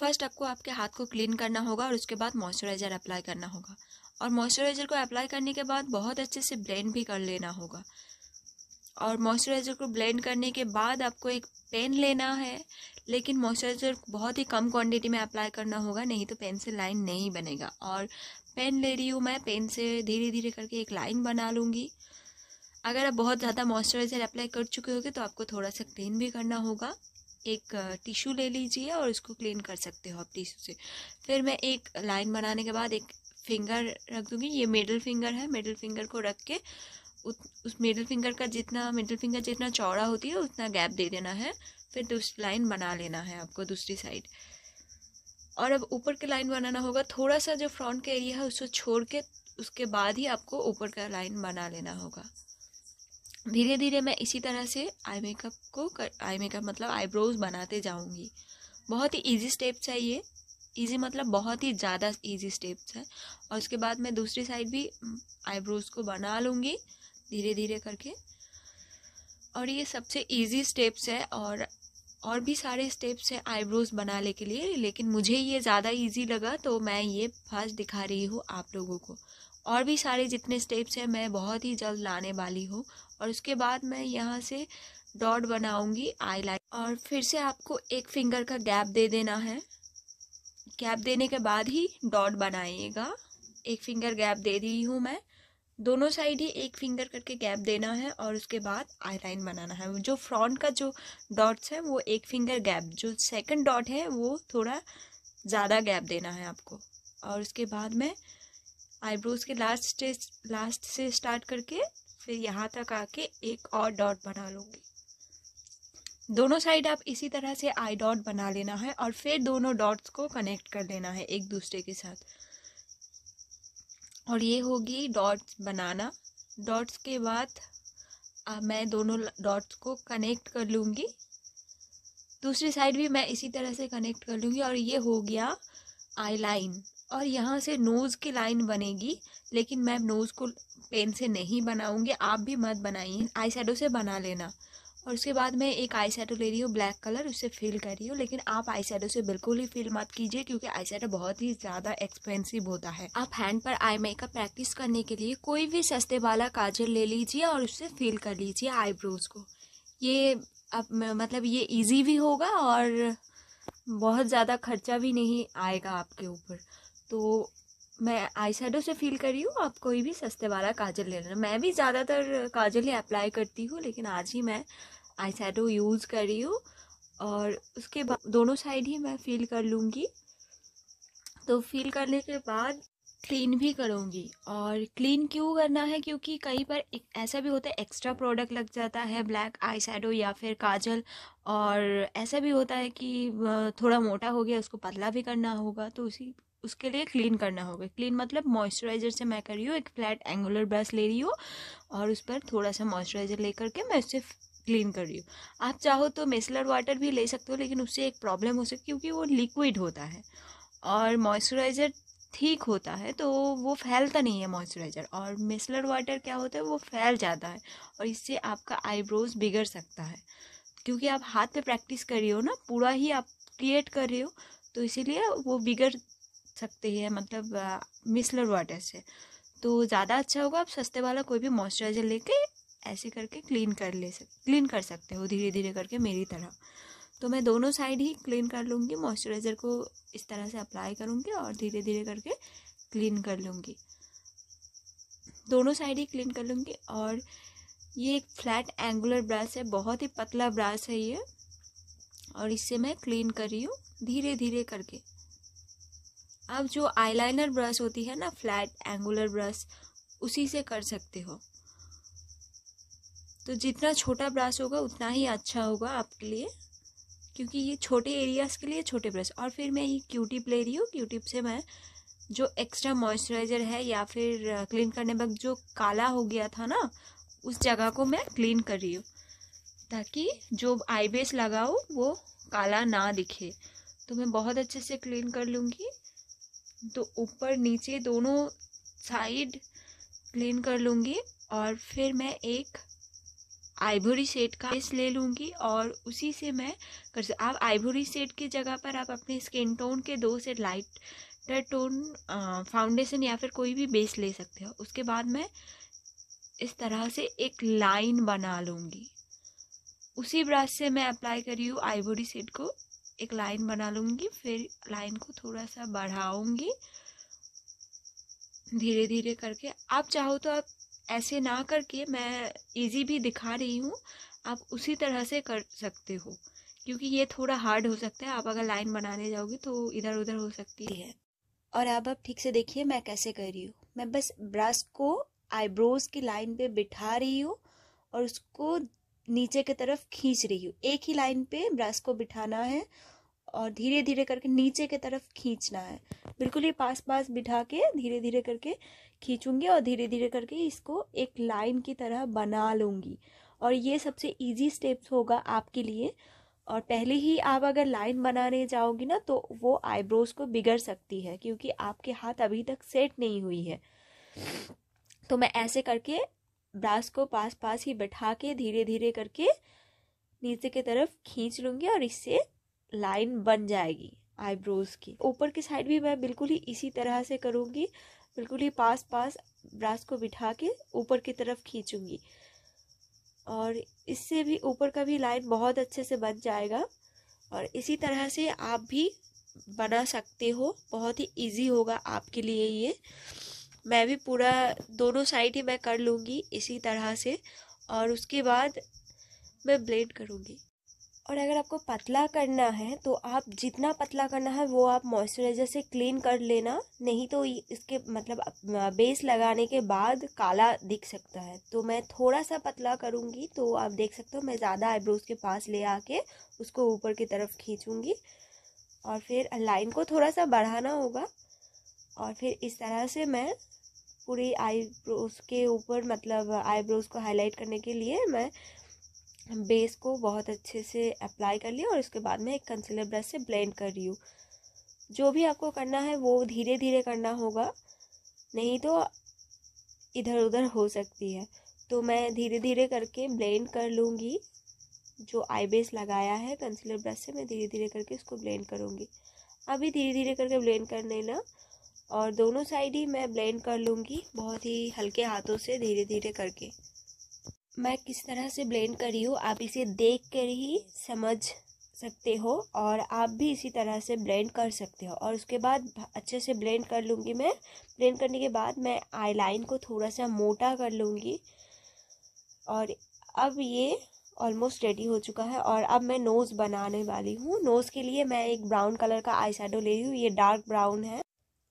first आपको आपके हाथ को क्लीन करना होगा और उसके बाद मॉइस्चराइज़र अप्लाई करना होगा और मॉइस्चराइज़र को अप्लाई करने के बाद बहुत अच्छे से ब्लेंड भी कर लेना होगा और मॉइस्चराइज़र को ब्लेंड करने के बाद आपको एक पेन लेना है लेकिन मॉइस्चराइज़र बहुत ही कम क्वांटिटी में अप्लाई करना होगा नहीं तो पेन से लाइन नहीं बनेगा और पेन ले रही हूँ मैं पेन से धीरे धीरे करके एक लाइन बना लूँगी अगर आप बहुत ज़्यादा मॉइस्चराइज़र अप्लाई कर चुके होगे तो आपको थोड़ा सा क्लीन भी करना होगा एक टिश्यू ले लीजिए और इसको क्लीन कर सकते हो आप टिश्यू से फिर मैं एक लाइन बनाने के बाद एक फिंगर रख दूँगी ये मिडल फिंगर है मिडल फिंगर को रख के उस मिडल फिंगर का जितना मिडल फिंगर जितना चौड़ा होती है उतना गैप दे देना है फिर दूसरी तो लाइन बना लेना है आपको दूसरी साइड और अब ऊपर की लाइन बनाना होगा थोड़ा सा जो फ्रंट का एरिया है उसको छोड़ के उसके बाद ही आपको ऊपर का लाइन बना लेना होगा धीरे धीरे मैं इसी तरह से आई मेकअप को कर आई मेकअप मतलब आईब्रोज बनाते जाऊँगी बहुत ही इजी स्टेप्स है ये इजी मतलब बहुत ही ज़्यादा इजी स्टेप्स है और उसके बाद मैं दूसरी साइड भी आईब्रोज को बना लूँगी धीरे धीरे करके और ये सबसे इजी स्टेप्स है और और भी सारे स्टेप्स हैं आईब्रोज बनाने के लिए लेकिन मुझे ये ज़्यादा इजी लगा तो मैं ये फर्स्ट दिखा रही हूँ आप लोगों को और भी सारे जितने स्टेप्स हैं मैं बहुत ही जल्द लाने वाली हूँ और उसके बाद मैं यहाँ से डॉट बनाऊंगी आई लाइन और फिर से आपको एक फिंगर का गैप दे देना है गैप देने के बाद ही डॉट बनाइएगा एक फिंगर गैप दे दी हूँ मैं दोनों साइड ही एक फिंगर करके गैप देना है और उसके बाद आई लाइन बनाना है जो फ्रंट का जो डॉट्स है वो एक फिंगर गैप जो सेकंड डॉट है वो थोड़ा ज़्यादा गैप देना है आपको और उसके बाद मैं आईब्रोज के लास्ट स्टेज लास्ट से स्टार्ट करके फिर यहाँ तक आके एक और डॉट बना लूँगी दोनों साइड आप इसी तरह से आई डॉट बना लेना है और फिर दोनों डॉट्स को कनेक्ट कर लेना है एक दूसरे के साथ और ये होगी डॉट्स बनाना डॉट्स के बाद आ, मैं दोनों डॉट्स को कनेक्ट कर लूँगी दूसरी साइड भी मैं इसी तरह से कनेक्ट कर लूँगी और ये हो गया आई लाइन और यहाँ से नोज़ की लाइन बनेगी लेकिन मैं नोज़ को पेन से नहीं बनाऊँगी आप भी मत बनाइए आई से बना लेना और उसके बाद मैं एक आई ले रही हूँ ब्लैक कलर उससे फिल कर रही हूँ लेकिन आप आई से बिल्कुल ही फिल मत कीजिए क्योंकि आई बहुत ही ज़्यादा एक्सपेंसिव होता है आप हैंड पर आई मेकअप प्रैक्टिस करने के लिए कोई भी सस्ते वाला काजल ले लीजिए और उससे फिल कर लीजिए आईब्रोज को ये अब मतलब ये इजी भी होगा और बहुत ज़्यादा खर्चा भी नहीं आएगा आपके ऊपर तो मैं आई से फील कर रही हूँ आप कोई भी सस्ते वाला काजल ले लेना मैं भी ज़्यादातर काजल ही अप्लाई करती हूँ लेकिन आज ही मैं आई यूज़ कर रही हूँ और उसके बाद दोनों साइड ही मैं फील कर लूँगी तो फील करने के बाद क्लीन भी करूँगी और क्लीन क्यों करना है क्योंकि कई बार एक ऐसा भी होता है एक्स्ट्रा प्रोडक्ट लग जाता है ब्लैक आई या फिर काजल और ऐसा भी होता है कि थोड़ा मोटा हो गया उसको पतला भी करना होगा तो उसी उसके लिए क्लीन करना होगा क्लीन मतलब मॉइस्चराइज़र से मैं कर रही हूँ एक फ्लैट एंगुलर ब्रश ले रही हूँ और उस पर थोड़ा सा मॉइस्चराइज़र ले करके मैं उससे क्लीन कर रही हूँ आप चाहो तो मेसलर वाटर भी ले सकते हो लेकिन उससे एक प्रॉब्लम हो सकती है क्योंकि वो लिक्विड होता है और मॉइस्चराइज़र ठीक होता है तो वो फैलता नहीं है मॉइस्चराइज़र और मेसलर वाटर क्या होता है वो फैल जाता है और इससे आपका आईब्रोज बिगड़ सकता है क्योंकि आप हाथ पे प्रैक्टिस कर रही हो ना पूरा ही आप क्रिएट कर रहे हो तो इसीलिए वो बिगड़ सकते हैं मतलब मिसलर वाटर से तो ज़्यादा अच्छा होगा आप सस्ते वाला कोई भी मॉइस्चराइजर लेके ऐसे करके क्लीन कर ले सक क्लीन कर सकते हो धीरे धीरे करके मेरी तरह तो मैं दोनों साइड ही क्लीन कर लूँगी मॉइस्चराइज़र को इस तरह से अप्लाई करूँगी और धीरे धीरे करके क्लीन कर लूँगी दोनों साइड ही क्लीन कर लूँगी और ये एक फ्लैट एंगुलर ब्रश है बहुत ही पतला ब्रश है ये और इससे मैं क्लीन कर रही हूँ धीरे धीरे करके आप जो आईलाइनर ब्रश होती है ना फ्लैट एंगुलर ब्रश उसी से कर सकते हो तो जितना छोटा ब्रश होगा उतना ही अच्छा होगा आपके लिए क्योंकि ये छोटे एरियाज़ के लिए छोटे ब्रश और फिर मैं ये क्यूटिप ले रही हूँ क्यूटिप से मैं जो एक्स्ट्रा मॉइस्चराइज़र है या फिर क्लीन करने वक्त जो काला हो गया था ना उस जगह को मैं क्लीन कर रही हूँ ताकि जो आई बेस लगाओ वो काला ना दिखे तो मैं बहुत अच्छे से क्लीन कर लूँगी दो तो ऊपर नीचे दोनों साइड प्लेन कर लूँगी और फिर मैं एक आइवोरी सेट का इस ले लूँगी और उसी से मैं कर आप आइवोरी सेट की जगह पर आप अपने स्किन टोन के दो से लाइटर टोन फाउंडेशन या फिर कोई भी बेस ले सकते हो उसके बाद मैं इस तरह से एक लाइन बना लूँगी उसी ब्रश से मैं अप्लाई करी हूँ आइवोरी सेट को एक लाइन बना लूँगी फिर लाइन को थोड़ा सा बढ़ाऊँगी धीरे धीरे करके आप चाहो तो आप ऐसे ना करके मैं इजी भी दिखा रही हूँ आप उसी तरह से कर सकते हो क्योंकि ये थोड़ा हार्ड हो सकता है आप अगर लाइन बनाने जाओगे तो इधर उधर हो सकती है और अब आप ठीक से देखिए मैं कैसे कर रही हूँ मैं बस ब्रश को आईब्रोज की लाइन पे बिठा रही हूँ और उसको नीचे की तरफ खींच रही हूँ एक ही लाइन पे ब्रश को बिठाना है और धीरे धीरे करके नीचे की तरफ खींचना है बिल्कुल ही पास पास बिठा के धीरे धीरे करके खींचूंगी और धीरे धीरे करके इसको एक लाइन की तरह बना लूँगी और ये सबसे इजी स्टेप्स होगा आपके लिए और पहले ही आप अगर लाइन बनाने जाओगी ना तो वो आईब्रोज को बिगड़ सकती है क्योंकि आपके हाथ अभी तक सेट नहीं हुई है तो मैं ऐसे करके ब्रास को पास पास ही बैठा के धीरे धीरे करके नीचे की तरफ खींच लूँगी और इससे लाइन बन जाएगी आईब्रोज की ऊपर की साइड भी मैं बिल्कुल ही इसी तरह से करूँगी बिल्कुल ही पास पास ब्रास को बिठा के ऊपर की तरफ खींचूँगी और इससे भी ऊपर का भी लाइन बहुत अच्छे से बन जाएगा और इसी तरह से आप भी बना सकते हो बहुत ही इजी होगा आपके लिए ये मैं भी पूरा दोनों साइड ही मैं कर लूँगी इसी तरह से और उसके बाद मैं ब्लेंड करूँगी और अगर आपको पतला करना है तो आप जितना पतला करना है वो आप मॉइस्चराइज़र से क्लीन कर लेना नहीं तो इसके मतलब बेस लगाने के बाद काला दिख सकता है तो मैं थोड़ा सा पतला करूँगी तो आप देख सकते हो मैं ज़्यादा आईब्रोज के पास ले आके उसको ऊपर की तरफ खींचूँगी और फिर लाइन को थोड़ा सा बढ़ाना होगा और फिर इस तरह से मैं पूरी आईब्रोज के ऊपर मतलब आईब्रोज को हाईलाइट करने के लिए मैं बेस को बहुत अच्छे से अप्लाई कर लिया और उसके बाद मैं एक कंसीलर ब्रश से ब्लेंड कर रही हूँ जो भी आपको करना है वो धीरे धीरे करना होगा नहीं तो इधर उधर हो सकती है तो मैं धीरे धीरे करके ब्लेंड कर लूँगी जो आई बेस लगाया है कंसीलर ब्रश से मैं धीरे धीरे करके उसको ब्लेंड करूँगी अभी धीरे धीरे करके ब्लेंड कर लेना और दोनों साइड ही मैं ब्लेंड कर लूँगी बहुत ही हल्के हाथों से धीरे धीरे करके मैं किस तरह से ब्लेंड कर रही हूँ आप इसे देख कर ही समझ सकते हो और आप भी इसी तरह से ब्लेंड कर सकते हो और उसके बाद अच्छे से ब्लेंड कर लूँगी मैं ब्लेंड करने के बाद मैं आई लाइन को थोड़ा सा मोटा कर लूँगी और अब ये ऑलमोस्ट रेडी हो चुका है और अब मैं नोज़ बनाने वाली हूँ नोज़ के लिए मैं एक ब्राउन कलर का आई ले रही हूँ ये डार्क ब्राउन है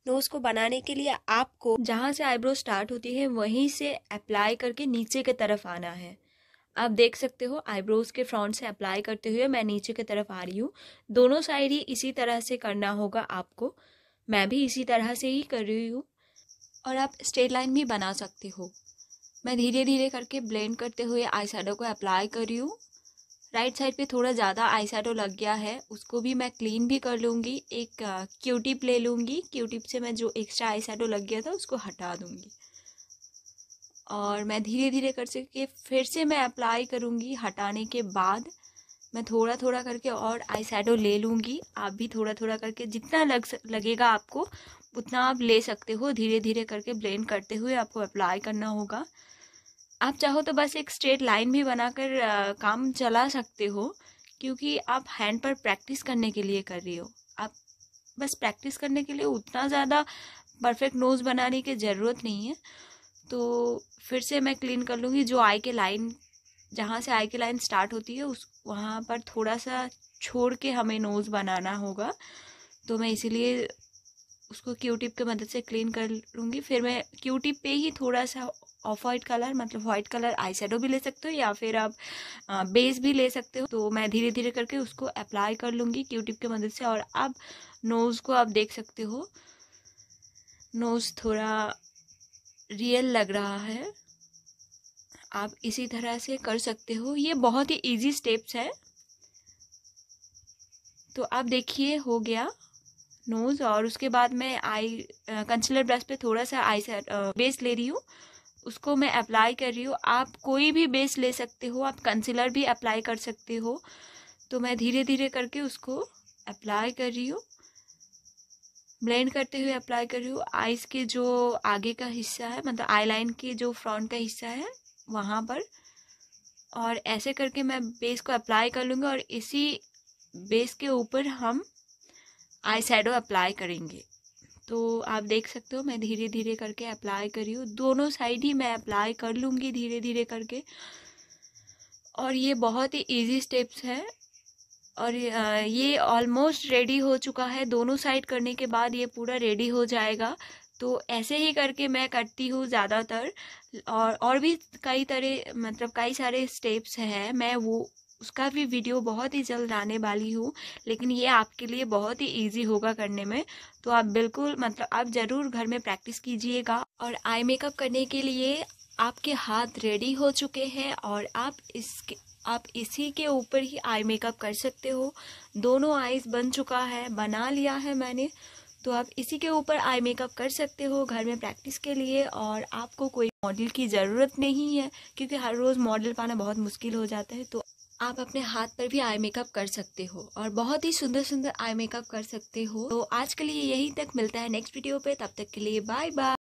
नोज तो को बनाने के लिए आपको जहाँ से आईब्रो स्टार्ट होती है वहीं से अप्लाई करके नीचे के तरफ आना है आप देख सकते हो आईब्रोज के फ्रंट से अप्लाई करते हुए मैं नीचे की तरफ आ रही हूँ दोनों साइड ही इसी तरह से करना होगा आपको मैं भी इसी तरह से ही कर रही हूँ और आप स्ट्रेट लाइन भी बना सकते हो मैं धीरे धीरे करके ब्लेंड करते हुए आई को अप्लाई कर रही हूँ राइट साइड पे थोड़ा ज़्यादा आई लग गया है उसको भी मैं क्लीन भी कर लूँगी एक क्यूटिप ले लूँगी क्यूटिप से मैं जो एक्स्ट्रा आई लग गया था उसको हटा दूँगी और मैं धीरे धीरे कर सके फिर से मैं अप्लाई करूँगी हटाने के बाद मैं थोड़ा थोड़ा करके और आई ले लूँगी आप भी थोड़ा थोड़ा करके जितना लग लगेगा आपको उतना आप ले सकते हो धीरे धीरे करके ब्लेंड करते हुए आपको अप्लाई करना होगा आप चाहो तो बस एक स्ट्रेट लाइन भी बनाकर काम चला सकते हो क्योंकि आप हैंड पर प्रैक्टिस करने के लिए कर रही हो आप बस प्रैक्टिस करने के लिए उतना ज़्यादा परफेक्ट नोज़ बनाने की ज़रूरत नहीं है तो फिर से मैं क्लीन कर लूँगी जो आई के लाइन जहाँ से आई के लाइन स्टार्ट होती है उस वहाँ पर थोड़ा सा छोड़ के हमें नोज़ बनाना होगा तो मैं इसीलिए उसको क्यू टिप की मदद से क्लीन कर लूँगी फिर मैं क्यू टिप पे ही थोड़ा सा ऑफ वाइट कलर मतलब व्हाइट कलर आई भी ले सकते हो या फिर आप बेस भी ले सकते हो तो मैं धीरे धीरे करके उसको अप्लाई कर लूँगी क्यू की मदद से और अब नोज़ को आप देख सकते हो नोज़ थोड़ा रियल लग रहा है आप इसी तरह से कर सकते हो ये बहुत ही इजी स्टेप्स है तो आप देखिए हो गया नोज़ और उसके बाद मैं आई कंसलर ब्रश पे थोड़ा सा आई बेस ले रही हूँ उसको मैं अप्लाई कर रही हूँ आप कोई भी बेस ले सकते हो आप कंसिलर भी अप्लाई कर सकते हो तो मैं धीरे धीरे करके उसको अप्लाई कर रही हूँ ब्लेंड करते हुए अप्लाई कर रही हूँ आइस के जो आगे का हिस्सा है मतलब आई लाइन के जो फ्रंट का हिस्सा है वहाँ पर और ऐसे करके मैं बेस को अप्लाई कर लूँगी और इसी बेस के ऊपर हम आई शेडो अप्लाई करेंगे तो आप देख सकते हो मैं धीरे धीरे करके अप्लाई करी हूँ दोनों साइड ही मैं अप्लाई कर लूँगी धीरे धीरे करके और ये बहुत ही इजी स्टेप्स है और ये ऑलमोस्ट रेडी हो चुका है दोनों साइड करने के बाद ये पूरा रेडी हो जाएगा तो ऐसे ही करके मैं करती हूँ ज़्यादातर और और भी कई तरह मतलब कई सारे स्टेप्स हैं मैं वो उसका भी वीडियो बहुत ही जल्द आने वाली हूँ लेकिन ये आपके लिए बहुत ही इजी होगा करने में तो आप बिल्कुल मतलब आप ज़रूर घर में प्रैक्टिस कीजिएगा और आई मेकअप करने के लिए आपके हाथ रेडी हो चुके हैं और आप इसके आप इसी के ऊपर ही आई मेकअप कर सकते हो दोनों आईज बन चुका है बना लिया है मैंने तो आप इसी के ऊपर आई मेकअप कर सकते हो घर में प्रैक्टिस के लिए और आपको कोई मॉडल की ज़रूरत नहीं है क्योंकि हर रोज़ मॉडल पाना बहुत मुश्किल हो जाता है तो आप अपने हाथ पर भी आई मेकअप कर सकते हो और बहुत ही सुंदर सुंदर आई मेकअप कर सकते हो तो आज के लिए यही तक मिलता है नेक्स्ट वीडियो पे तब तक के लिए बाय बाय